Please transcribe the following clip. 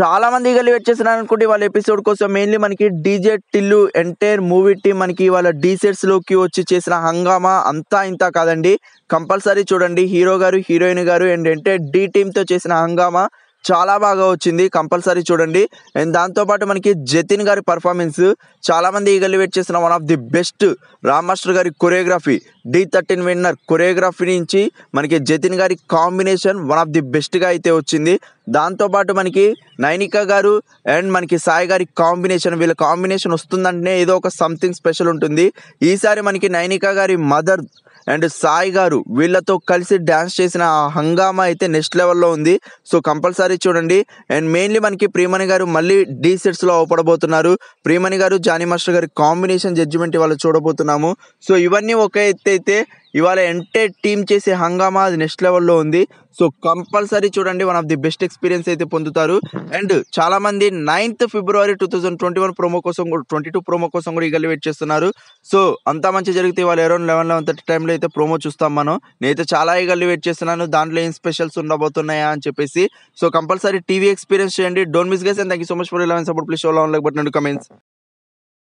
చాలా మంది కలిపి చేస్తున్నారు అనుకుంటే వాళ్ళ ఎపిసోడ్ కోసం మెయిన్లీ మనకి DJ Tillu entire movie team మనకి వాళ్ళ డీసెట్స్లోకి వచ్చి చేసిన హంగామా అంతా ఇంత కాదండి కంపల్సరీ చూడండి హీరో గారు హీరోయిన్ గారు అండ్ డీ డి తో చేసిన హంగామా చాలా బాగా వచ్చింది కంపల్సరీ చూడండి అండ్ దాంతోపాటు మనకి జతిన్ గారి పర్ఫార్మెన్స్ చాలామంది ఈగల్వేట్ చేసిన one of the best Ram master గారి choreography D thirteen winner choreography నుంచి మనకి జతిన్ గారి కాంబినేషన్ వన్ ఆఫ్ ది బెస్ట్గా అయితే వచ్చింది దాంతోపాటు మనకి నైనిక గారు అండ్ మనకి సాయి గారి కాంబినేషన్ వీళ్ళ కాంబినేషన్ వస్తుందంటేనే ఏదో ఒక సంథింగ్ స్పెషల్ ఉంటుంది ఈసారి మనకి నైనిక గారి మదర్ అండ్ సాయి గారు వీళ్ళతో కలిసి డ్యాన్స్ చేసిన ఆ హంగామా అయితే నెక్స్ట్ లెవెల్లో ఉంది సో కంపల్సరీ చూడండి అండ్ మెయిన్లీ మనకి ప్రియమణి గారు మళ్ళీ డీ సెట్స్లో అవపడబోతున్నారు ప్రియమణి గారు జానీ మాస్టర్ గారి కాంబినేషన్ జడ్జిమెంట్ వాళ్ళు చూడబోతున్నాము సో ఇవన్నీ ఒక ఎత్తు అయితే ఇవాళ ఎంటే టీమ్ e చేసే హంగామా అది నెక్స్ట్ లెవెల్లో ఉంది సో కంపల్సరీ చూడండి one of the best experience అయితే పొందుతారు అండ్ చాలామంది ninth February two thousand twenty one promo కోసం కూడా ట్వంటీ టూ ప్రోమో కోసం కూడా ఈగల్ వెయిట్ చేస్తున్నారు సో అంతా మంచి జరిగితే ఇవాళ అరౌండ్ లెవెన్ లెవెన్ థర్టీ టైంలో అయితే ప్రోమో చూస్తాం మనం నేనైతే చాలా ఈగల్ వెయిట్ చేస్తున్నాను దాంట్లో ఏం స్పెషల్స్ ఉండబోతున్నాయా అని చెప్పేసి సో కంపల్సరీ టీవీ ఎక్స్పీరియన్స్ చేయండి don't miss guys and thank you so much for eleven support please show ఉండకపోతే కమెంట్స్